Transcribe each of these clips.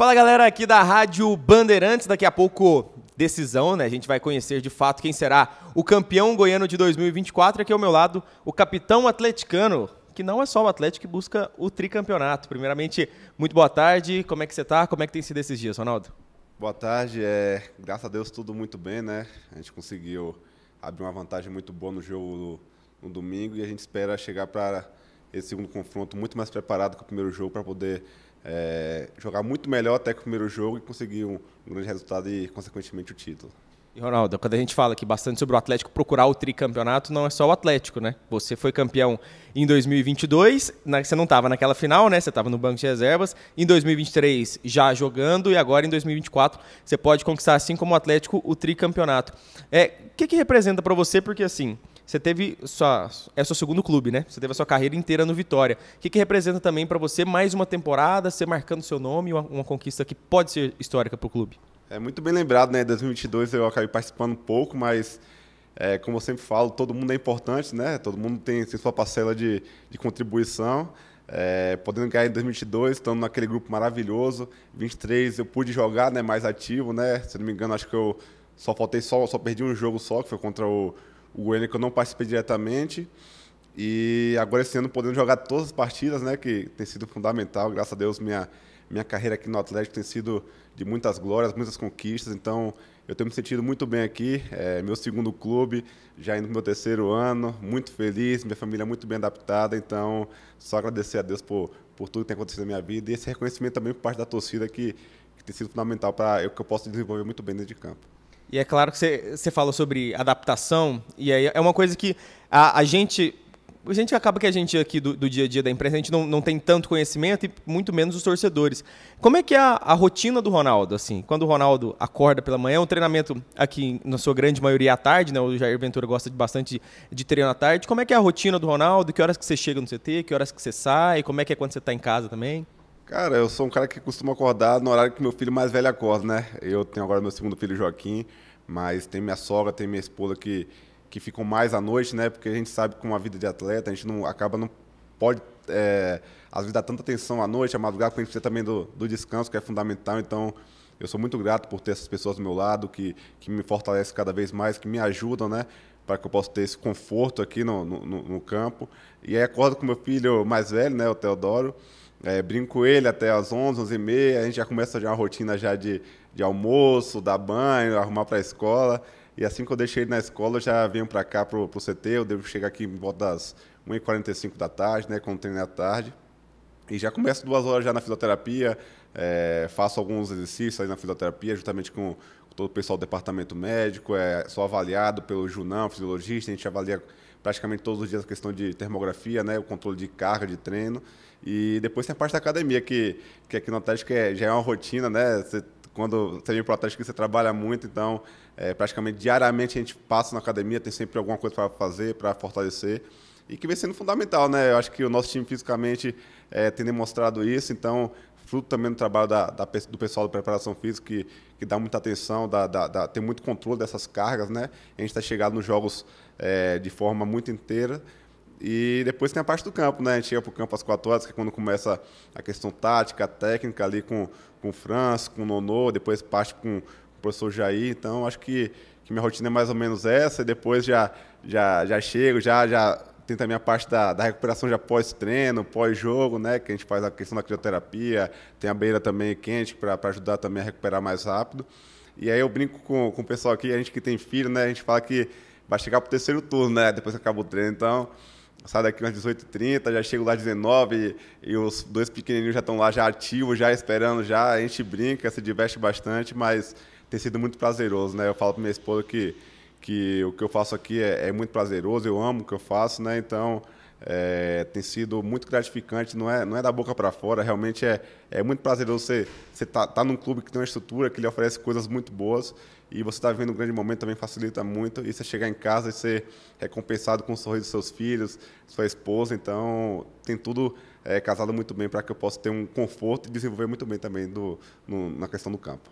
Fala galera aqui da Rádio Bandeirantes, daqui a pouco decisão, né? A gente vai conhecer de fato quem será o campeão goiano de 2024. Aqui ao meu lado, o capitão atleticano, que não é só o Atlético que busca o tricampeonato. Primeiramente, muito boa tarde. Como é que você tá? Como é que tem sido esses dias, Ronaldo? Boa tarde. É, graças a Deus tudo muito bem, né? A gente conseguiu abrir uma vantagem muito boa no jogo no, no domingo e a gente espera chegar para esse segundo confronto muito mais preparado que o primeiro jogo para poder é, jogar muito melhor até que o primeiro jogo e conseguir um, um grande resultado e, consequentemente, o título. E, Ronaldo, quando a gente fala aqui bastante sobre o Atlético procurar o tricampeonato, não é só o Atlético, né? Você foi campeão em 2022, na, você não estava naquela final, né? Você estava no banco de reservas. Em 2023, já jogando, e agora em 2024, você pode conquistar, assim como o Atlético, o tricampeonato. É, o é, que, que representa para você? Porque, assim, você teve sua, é seu segundo clube, né? Você teve a sua carreira inteira no Vitória. O que, que representa também para você mais uma temporada, você marcando seu nome, uma, uma conquista que pode ser histórica para o clube? É muito bem lembrado, né? 2022 eu acabei participando um pouco, mas é, como eu sempre falo, todo mundo é importante, né? Todo mundo tem, sua parcela de, de contribuição. É, podendo ganhar em 2022, estando naquele grupo maravilhoso. 23 eu pude jogar, né? Mais ativo, né? Se não me engano, acho que eu só faltei só, só perdi um jogo só, que foi contra o o Goiânia que eu não participei diretamente. E agora esse ano podendo jogar todas as partidas, né, que tem sido fundamental. Graças a Deus, minha, minha carreira aqui no Atlético tem sido de muitas glórias, muitas conquistas. Então, eu tenho me sentido muito bem aqui. É meu segundo clube, já indo para meu terceiro ano, muito feliz, minha família muito bem adaptada. Então, só agradecer a Deus por, por tudo que tem acontecido na minha vida e esse reconhecimento também por parte da torcida que, que tem sido fundamental para eu que eu posso desenvolver muito bem dentro de campo. E é claro que você, você falou sobre adaptação, e aí é uma coisa que a, a gente. A gente acaba que a gente aqui do, do, dia a dia da imprensa, a gente não, não tem tanto conhecimento e muito menos os torcedores. Como é que é a, a rotina do Ronaldo, assim? Quando o Ronaldo acorda pela manhã, o é um treinamento aqui, na sua grande maioria, à tarde, né? O Jair Ventura gosta de bastante de, de treino à tarde. Como é que é a rotina do Ronaldo? Que horas que você chega no CT? Que horas que você sai? Como é que é quando você está em casa também? Cara, eu sou um cara que costuma acordar no horário que meu filho mais velho acorda, né? Eu tenho agora meu segundo filho, Joaquim, mas tem minha sogra, tem minha esposa que, que ficam mais à noite, né? Porque a gente sabe que com uma vida de atleta, a gente não acaba, não pode, é, às vezes, dar tanta atenção à noite, à madrugada, porque a gente precisa também do, do descanso, que é fundamental. Então, eu sou muito grato por ter essas pessoas do meu lado, que, que me fortalecem cada vez mais, que me ajudam, né? para que eu possa ter esse conforto aqui no, no, no campo. E aí acordo com meu filho mais velho, né, o Teodoro, é, brinco ele até às 11, 11 e meia, a gente já começa já uma rotina já de, de almoço, dar banho, arrumar para a escola. E assim que eu deixei ele na escola, eu já venho para cá, para o CT, eu devo chegar aqui em volta das 1h45 da tarde, né, quando treino à tarde. E já começo duas horas já na fisioterapia, é, faço alguns exercícios aí na fisioterapia, justamente com, todo o pessoal do departamento médico, é, sou avaliado pelo Junão, fisiologista, a gente avalia praticamente todos os dias a questão de termografia, né, o controle de carga, de treino. E depois tem a parte da academia, que, que aqui no Atlético é, já é uma rotina, né? Você, quando você vem para o Atlético, você trabalha muito, então é, praticamente diariamente a gente passa na academia, tem sempre alguma coisa para fazer, para fortalecer. E que vem sendo fundamental, né? Eu acho que o nosso time fisicamente é, tem demonstrado isso, então fruto também do trabalho da, da, do pessoal da preparação física, que, que dá muita atenção, dá, dá, dá, tem muito controle dessas cargas, né? A gente está chegando nos jogos é, de forma muito inteira. E depois tem a parte do campo, né? A gente chega para o campo às quatro horas, que é quando começa a questão tática, técnica ali com, com o França, com o Nonô, depois parte com o professor Jair. Então, acho que, que minha rotina é mais ou menos essa, e depois já, já, já chego, já, já tem também a parte da, da recuperação já pós treino pós-jogo, né? Que a gente faz a questão da crioterapia, tem a beira também quente para ajudar também a recuperar mais rápido. E aí eu brinco com, com o pessoal aqui, a gente que tem filho, né? A gente fala que vai chegar pro terceiro turno, né? Depois que acaba o treino. Então, sai daqui umas 18h30, já chego lá às 19 e, e os dois pequenininhos já estão lá, já ativos, já esperando, já. A gente brinca, se diverte bastante, mas tem sido muito prazeroso, né? Eu falo pra minha esposa que que o que eu faço aqui é, é muito prazeroso, eu amo o que eu faço, né? Então, é, tem sido muito gratificante, não é, não é da boca para fora, realmente é, é muito prazeroso você estar tá, tá num clube que tem uma estrutura, que lhe oferece coisas muito boas e você está vivendo um grande momento também facilita muito e você chegar em casa e ser recompensado com o sorriso dos seus filhos, sua esposa, então tem tudo é, casado muito bem para que eu possa ter um conforto e desenvolver muito bem também do, no, na questão do campo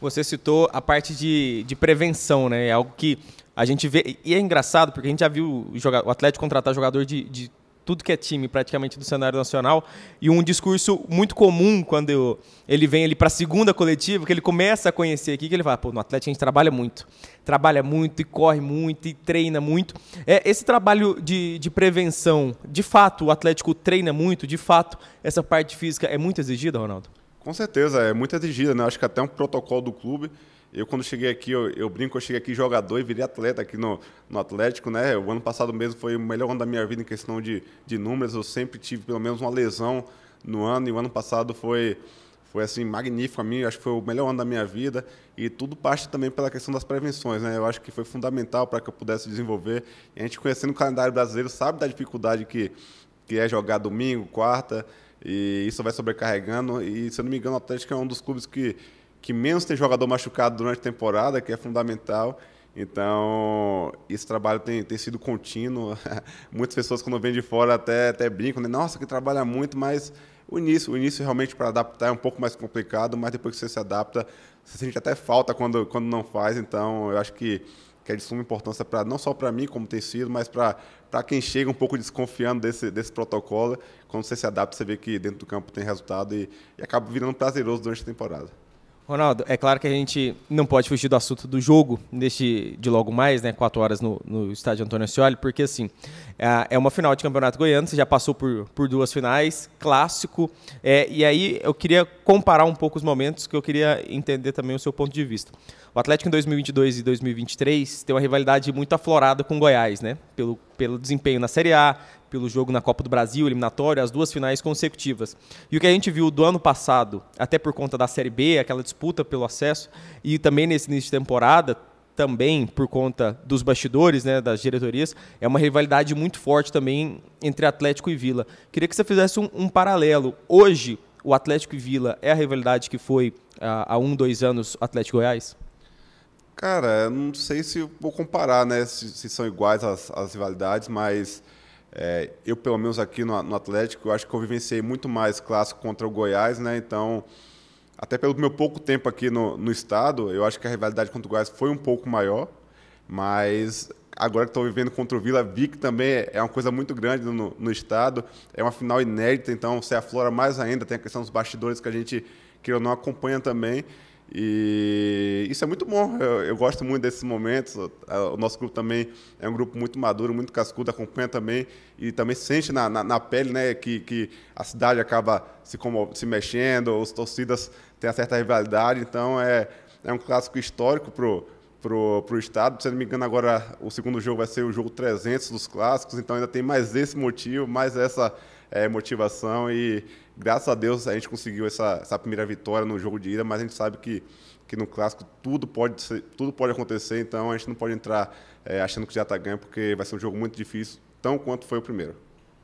você citou a parte de, de prevenção, né? É algo que a gente vê. E é engraçado, porque a gente já viu o Atlético contratar jogador de, de tudo que é time praticamente do cenário nacional e um discurso muito comum quando eu, ele vem ali para a segunda coletiva que ele começa a conhecer aqui que ele fala pô no Atlético a gente trabalha muito trabalha muito e corre muito e treina muito é esse trabalho de, de prevenção de fato o Atlético treina muito de fato essa parte física é muito exigida Ronaldo com certeza, é muito exigida, né? Acho que até um protocolo do clube. Eu, quando cheguei aqui, eu, eu brinco, eu cheguei aqui jogador e virei atleta aqui no, no Atlético, né? O ano passado mesmo foi o melhor ano da minha vida em questão de, de números. Eu sempre tive pelo menos uma lesão no ano, e o ano passado foi foi assim magnífico a mim, acho que foi o melhor ano da minha vida e tudo parte também pela questão das prevenções, né? Eu acho que foi fundamental para que eu pudesse desenvolver. E a gente conhecendo o calendário brasileiro sabe da dificuldade que que é jogar domingo, quarta, e isso vai sobrecarregando. E, se eu não me engano, o Atlético é um dos clubes que, que menos tem jogador machucado durante a temporada, que é fundamental. Então, esse trabalho tem, tem sido contínuo. Muitas pessoas, quando vêm de fora, até, até brincam, né? Nossa, que trabalha muito, mas o início, o início realmente para adaptar é um pouco mais complicado, mas depois que você se adapta, você sente até falta quando, quando não faz. Então, eu acho que que é de suma importância para não só para mim, como tem sido, mas para quem chega um pouco desconfiando desse, desse protocolo. Quando você se adapta, você vê que dentro do campo tem resultado e, e acaba virando prazeroso durante a temporada. Ronaldo, é claro que a gente não pode fugir do assunto do jogo neste de logo mais, né? Quatro horas no, no estádio Antônio Ascioli, porque assim é, é uma final de campeonato goiano. Você já passou por, por duas finais, clássico. É, e aí eu queria comparar um pouco os momentos que eu queria entender também o seu ponto de vista. O Atlético em 2022 e 2023 tem uma rivalidade muito aflorada com o Goiás, né? Pelo, pelo desempenho na Série A, pelo jogo na Copa do Brasil, eliminatória, as duas finais consecutivas. E o que a gente viu do ano passado, até por conta da Série B, aquela disputa pelo acesso, e também nesse início de temporada, também por conta dos bastidores, né, das diretorias, é uma rivalidade muito forte também entre Atlético e Vila. Queria que você fizesse um, um paralelo. Hoje, o Atlético e Vila é a rivalidade que foi ah, há um, dois anos Atlético Goiás? Cara, eu não sei se vou comparar, né, se, se são iguais as, as rivalidades, mas é, eu, pelo menos aqui no, no Atlético, eu acho que eu vivenciei muito mais clássico contra o Goiás, né? Então, até pelo meu pouco tempo aqui no, no estado, eu acho que a rivalidade contra o Goiás foi um pouco maior, mas agora que estou vivendo contra o Vila, vi que também é, é uma coisa muito grande no, no estado, é uma final inédita, então você aflora mais ainda, tem a questão dos bastidores que a gente, que eu não acompanha também, e isso é muito bom, eu, eu, gosto muito desses momentos. O nosso grupo também é um grupo muito maduro, muito cascudo, acompanha também e também sente na, na, na pele né, que, que a cidade acaba se, como, se mexendo, as torcidas têm a certa rivalidade. Então é, é um clássico histórico para o pro, pro estado. Se não me engano, agora o segundo jogo vai ser o jogo 300 dos clássicos, então ainda tem mais esse motivo, mais essa é, motivação e graças a Deus a gente conseguiu essa, essa primeira vitória no jogo de ida, mas a gente sabe que, que no clássico tudo pode, ser, tudo pode acontecer, então a gente não pode entrar é, achando que já está ganho, porque vai ser um jogo muito difícil, tão quanto foi o primeiro.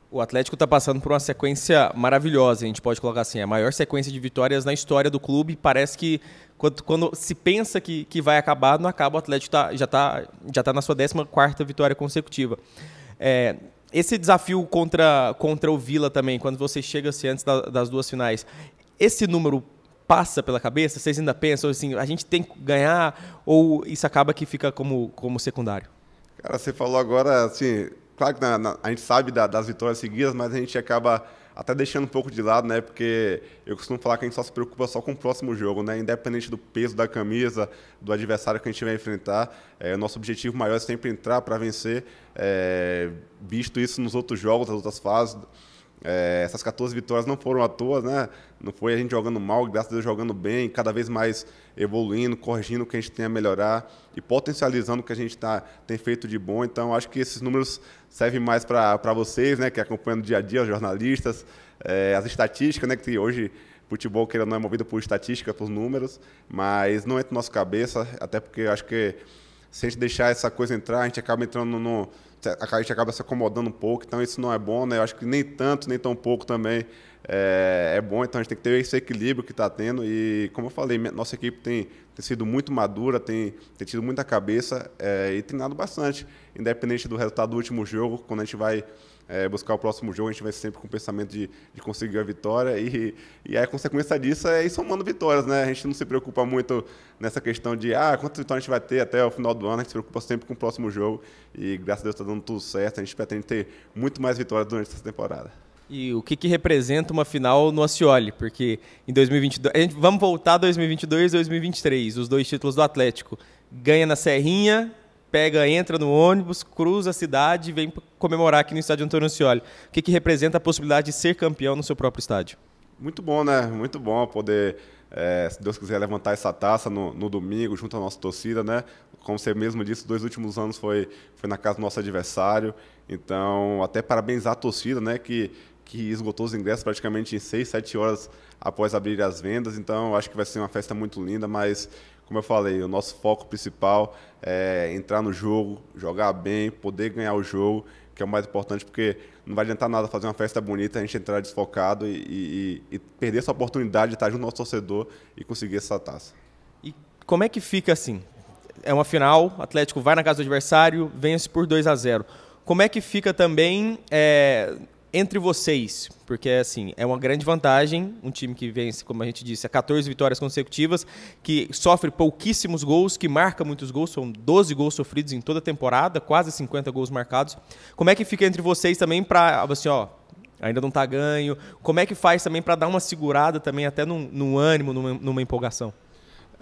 O Atlético está passando por uma sequência maravilhosa, a gente pode colocar assim, a maior sequência de vitórias na história do clube. Parece que quando, quando se pensa que, que vai acabar, não acaba. O Atlético tá, já está já tá na sua 14 vitória consecutiva. É, esse desafio contra, contra o Vila também, quando você chega assim, antes da, das duas finais, esse número passa pela cabeça? Vocês ainda pensam assim, a gente tem que ganhar ou isso acaba que fica como, como secundário? Cara, você falou agora assim, Claro que na, na, a gente sabe da, das vitórias seguidas, mas a gente acaba até deixando um pouco de lado, né? Porque eu costumo falar que a gente só se preocupa só com o próximo jogo, né? Independente do peso da camisa, do adversário que a gente vai enfrentar, é, o nosso objetivo maior é sempre entrar para vencer. É, visto isso nos outros jogos, nas outras fases, é, essas 14 vitórias não foram à toa, né? Não foi a gente jogando mal, graças a Deus jogando bem, cada vez mais evoluindo, corrigindo o que a gente tem a melhorar e potencializando o que a gente tá, tem feito de bom. Então, acho que esses números servem mais para vocês, né? Que acompanham no dia a dia, os jornalistas, é, as estatísticas, né? Que hoje futebol que não é movido por estatística, por números, mas não entra na nossa cabeça, até porque acho que se a gente deixar essa coisa entrar, a gente acaba entrando no, a gente acaba se acomodando um pouco, então isso não é bom, né? Eu acho que nem tanto, nem tão pouco também é, é bom, então a gente tem que ter esse equilíbrio que está tendo e, como eu falei, nossa equipe tem, tem sido muito madura, tem, tem tido muita cabeça é, e treinado bastante, independente do resultado do último jogo, quando a gente vai é, buscar o próximo jogo, a gente vai sempre com o pensamento de, de conseguir a vitória e, e a consequência disso é ir somando vitórias, né? A gente não se preocupa muito nessa questão de ah, quantas vitórias a gente vai ter até o final do ano, a gente se preocupa sempre com o próximo jogo e graças a Deus está dando tudo certo, a gente pretende ter muito mais vitórias durante essa temporada. E o que, que representa uma final no Ascioli? Porque em 2022, gente, vamos voltar 2022 e 2023, os dois títulos do Atlético. Ganha na Serrinha, pega, entra no ônibus, cruza a cidade e vem comemorar aqui no estádio Antônio Ancioli. O que, que representa a possibilidade de ser campeão no seu próprio estádio? Muito bom, né? Muito bom poder, é, se Deus quiser, levantar essa taça no, no, domingo junto à nossa torcida, né? Como você mesmo disse, dois últimos anos foi, foi na casa do nosso adversário. Então, até parabenizar a torcida, né? Que, que esgotou os ingressos praticamente em seis sete horas após abrir as vendas. Então, acho que vai ser uma festa muito linda, mas como eu falei, o nosso foco principal é entrar no jogo, jogar bem, poder ganhar o jogo, que é o mais importante, porque não vai adiantar nada fazer uma festa bonita, a gente entrar desfocado e, e, e perder essa oportunidade de estar junto ao nosso torcedor e conseguir essa taça. E como é que fica assim? É uma final, o Atlético vai na casa do adversário, vence por 2 a 0 como é que fica também é, entre vocês, porque assim, é uma grande vantagem, um time que vence, como a gente disse, a 14 vitórias consecutivas, que sofre pouquíssimos gols, que marca muitos gols, são 12 gols sofridos em toda a temporada, quase 50 gols marcados. Como é que fica entre vocês também para assim, ó, ainda não está ganho. Como é que faz também para dar uma segurada também até num, num ânimo, numa, numa empolgação?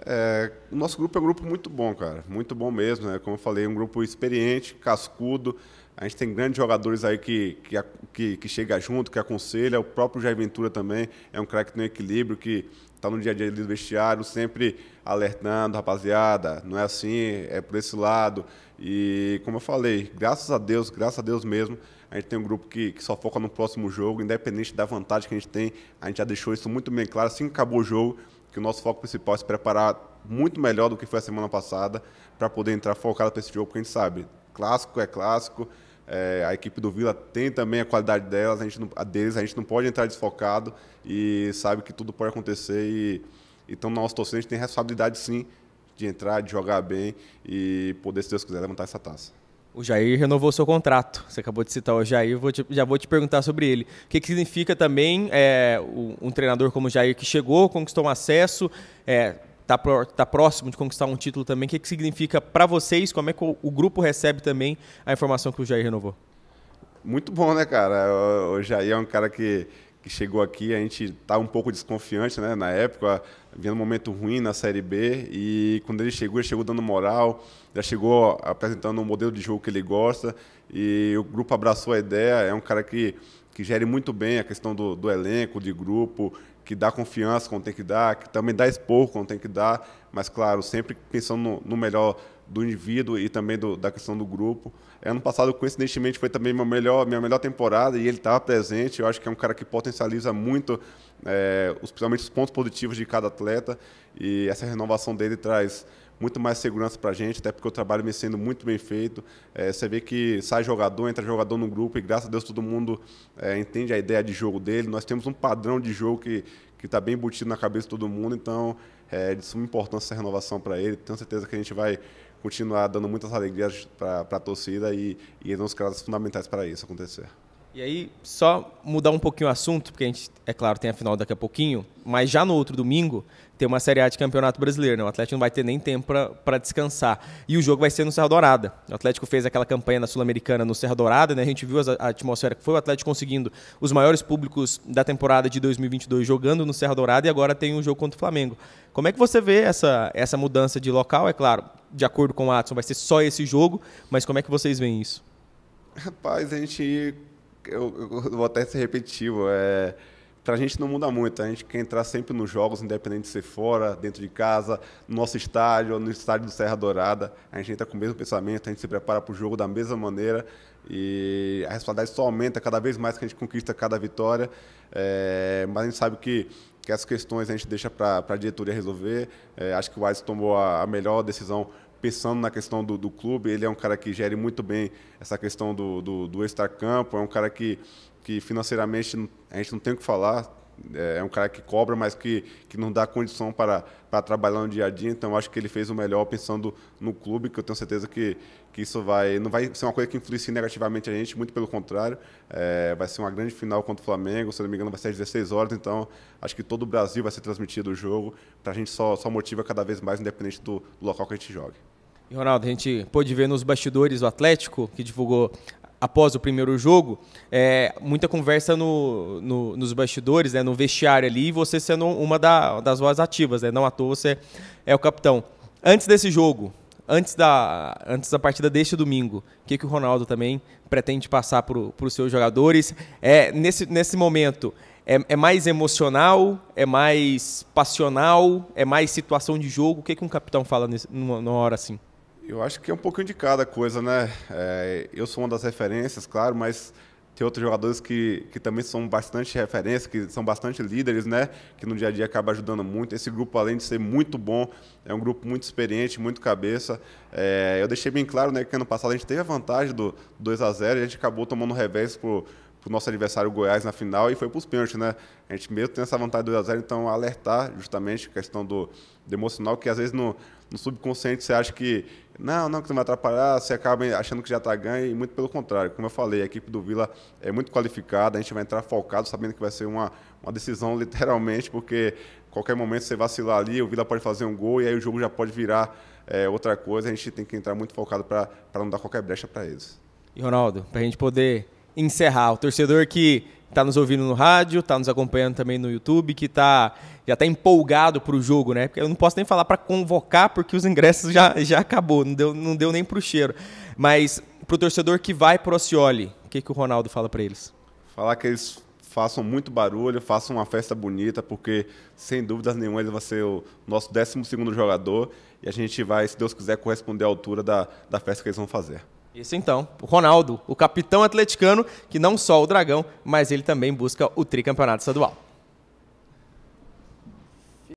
É, o nosso grupo é um grupo muito bom, cara. Muito bom mesmo, né? Como eu falei, um grupo experiente, cascudo. A gente tem grandes jogadores aí que, que, que, que chega junto, que aconselha. O próprio Jair Ventura também é um cara que tem um equilíbrio, que está no dia a dia do vestiário, sempre alertando, rapaziada, não é assim, é por esse lado. E como eu falei, graças a Deus, graças a Deus mesmo, a gente tem um grupo que, que só foca no próximo jogo, independente da vantagem que a gente tem, a gente já deixou isso muito bem claro assim que acabou o jogo, que o nosso foco principal é se preparar muito melhor do que foi a semana passada, para poder entrar focado para esse jogo, porque a gente sabe, clássico é clássico, é, a equipe do Vila tem também a qualidade delas, a, gente não, a deles, a gente não pode entrar desfocado e sabe que tudo pode acontecer. E, então, na nossa a gente tem responsabilidade sim de entrar, de jogar bem e poder, se Deus quiser, levantar essa taça. O Jair renovou seu contrato. Você acabou de citar o Jair, vou te, já vou te perguntar sobre ele. O que, que significa também é, um treinador como o Jair que chegou, conquistou um acesso, é, está tá próximo de conquistar um título também. O que, que significa para vocês? Como é que o, o, grupo recebe também a informação que o Jair renovou? Muito bom, né, cara? O, o Jair é um cara que, que chegou aqui, a gente tá um pouco desconfiante, né, na época, vendo um momento ruim na Série B, e quando ele chegou, ele chegou dando moral, já chegou apresentando um modelo de jogo que ele gosta, e o grupo abraçou a ideia, é um cara que, que gere muito bem a questão do, do elenco, de grupo, que dá confiança quando tem que dar, que também dá expor quando tem que dar, mas claro, sempre pensando no, no melhor do indivíduo e também do, da questão do grupo. Ano passado, coincidentemente, foi também meu melhor, minha melhor temporada e ele estava presente. Eu acho que é um cara que potencializa muito, é, os, principalmente os pontos positivos de cada atleta e essa renovação dele traz muito mais segurança para a gente, até porque o trabalho vem sendo muito bem feito. É, você vê que sai jogador, entra jogador no grupo e graças a Deus todo mundo é, entende a ideia de jogo dele. Nós temos um padrão de jogo que está bem embutido na cabeça de todo mundo, então é de suma importância essa renovação para ele. Tenho certeza que a gente vai continuar dando muitas alegrias para a torcida e, e é um casos fundamentais para isso acontecer. E aí, só mudar um pouquinho o assunto, porque a gente, é claro, tem a final daqui a pouquinho, mas já no outro domingo tem uma Série A de Campeonato Brasileiro, né? O Atlético não vai ter nem tempo para descansar. E o jogo vai ser no Serra Dourada. O Atlético fez aquela campanha na Sul-Americana no Serra Dourada, né? A gente viu a, atmosfera que foi o Atlético conseguindo os maiores públicos da temporada de 2022 jogando no Serra Dourada e agora tem um jogo contra o Flamengo. Como é que você vê essa, essa mudança de local? É claro, de acordo com o Adson, vai ser só esse jogo, mas como é que vocês veem isso? Rapaz, a gente eu, eu vou até ser repetitivo. É, a gente não muda muito. A gente quer entrar sempre nos jogos, independente de ser fora, dentro de casa, no nosso estádio, ou no estádio do Serra Dourada. A gente entra com o mesmo pensamento, a gente se prepara para o jogo da mesma maneira e a responsabilidade só aumenta cada vez mais que a gente conquista cada vitória. É, mas a gente sabe que, que essas questões a gente deixa para a diretoria resolver. É, acho que o wise tomou a, a melhor decisão pensando na questão do, do, clube, ele é um cara que gere muito bem essa questão do, do, do extra-campo, é um cara que, que financeiramente a gente não tem o que falar, é, é um cara que cobra, mas que, que não dá condição para, para trabalhar no dia a dia, então acho que ele fez o melhor pensando no clube, que eu tenho certeza que, que isso vai não vai ser uma coisa que influencie negativamente a gente, muito pelo contrário. É, vai ser uma grande final contra o Flamengo, se não me engano, vai ser às 16 horas, então acho que todo o Brasil vai ser transmitido o jogo, para a gente só, só motiva cada vez mais, independente do, do local que a gente jogue. E Ronaldo, a gente pôde ver nos bastidores o Atlético, que divulgou após o primeiro jogo, é, muita conversa no, no, nos bastidores, né, no vestiário ali, e você sendo uma da, das vozes ativas, né, não à toa você é o capitão. Antes desse jogo, antes da, antes da partida deste domingo, o que, que o Ronaldo também pretende passar para os seus jogadores? É, nesse, nesse momento, é, é, mais emocional? É mais passional? É mais situação de jogo? O que, que um capitão fala nesse, numa, numa hora assim? Eu acho que é um pouquinho de cada coisa, né? É, eu sou uma das referências, claro, mas tem outros jogadores que, que também são bastante referência, que são bastante líderes, né? Que no dia a dia acaba ajudando muito. Esse grupo, além de ser muito bom, é um grupo muito experiente, muito cabeça. É, eu deixei bem claro né, que ano passado a gente teve a vantagem do 2 a 0 a gente acabou tomando revés por o nosso adversário Goiás na final e foi para os pênaltis, né? A gente mesmo tem essa vantagem 2 a 0 então alertar justamente a questão do, do emocional, que às vezes no, no, subconsciente você acha que não, não, que você vai atrapalhar, você acaba achando que já está ganho, e muito pelo contrário. Como eu falei, a equipe do Vila é muito qualificada, a gente vai entrar focado, sabendo que vai ser uma, uma decisão literalmente, porque qualquer momento você vacilar ali, o Vila pode fazer um gol e aí o jogo já pode virar é, outra coisa, a gente tem que entrar muito focado para não dar qualquer brecha para eles. E Ronaldo, para a gente poder encerrar? O torcedor que está nos ouvindo no rádio, está nos acompanhando também no YouTube, que está já está empolgado para o jogo, né? Porque eu não posso nem falar para convocar, porque os ingressos já, já acabou, não deu, não deu nem para o cheiro. Mas para o torcedor que vai para o Ocioli, o que, que o Ronaldo fala para eles? Falar que eles façam muito barulho, façam uma festa bonita, porque sem dúvidas nenhuma ele vai ser o nosso 12 jogador e a gente vai, se Deus quiser, corresponder à altura da, da festa que eles vão fazer. Isso então, o Ronaldo, o capitão atleticano, que não só o Dragão, mas ele também busca o tricampeonato estadual.